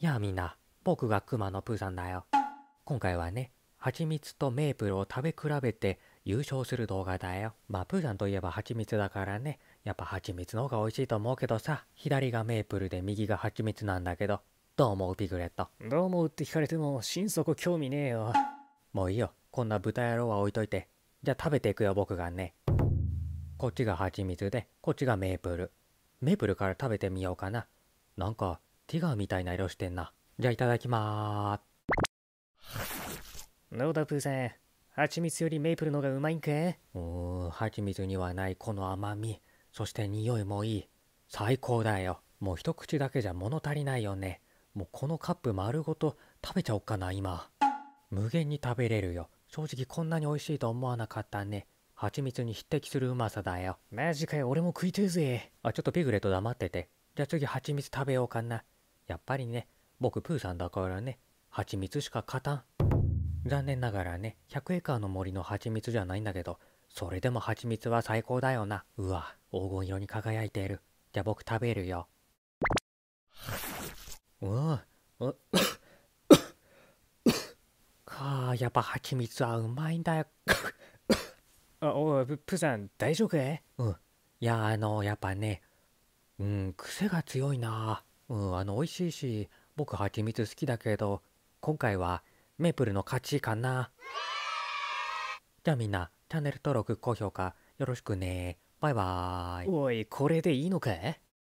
やあみんな、僕が熊のプーさんだよ。今回はね、蜂蜜とメープルを食べ比べて優勝する動画だよ。まあプーさんといえば蜂蜜だからね、やっぱ蜂蜜の方が美味しいと思うけどさ、左がメープルで右が蜂蜜なんだけど、どう思うピグレット。どう思うって聞かれても心底興味ねえよ。もういいよ、こんな豚野郎は置いといて。じゃあ食べていくよ僕がね。こっちが蜂蜜で、こっちがメープル。メープルから食べてみようかな。なんかティガーみたいな色してんな。じゃあいただきまーす。ノーダプーさん、蜂蜜よりメープルのがうまいんかうーん、蜂蜜にはないこの甘み、そして匂いもいい。最高だよ。もう一口だけじゃ物足りないよね。もうこのカップ丸ごと食べちゃおっかな、今。無限に食べれるよ。正直こんなに美味しいと思わなかったね。蜂蜜に匹敵するうまさだよ。マジかよ、俺も食いてえぜ。あ、ちょっとピグレット黙ってて。じゃあ次蜂蜜食べようかな。やっぱりね、僕プーさんだからね、蜂蜜しか勝たん。残念ながらね、100エーカーの森の蜂蜜じゃないんだけど、それでも蜂蜜は最高だよな。うわ、黄金色に輝いている。じゃあ僕食べるよ。うん。うかあ、やっぱ蜂蜜はうまいんだよ。あ、おい、プーさん、大丈夫うん。いや、あの、やっぱね、うん、癖が強いな。うんあの美味しいし僕蜂蜜好きだけど今回はメープルの勝ちかなじゃあみんなチャンネル登録高評価よろしくねバイバーイおいこれでいいのか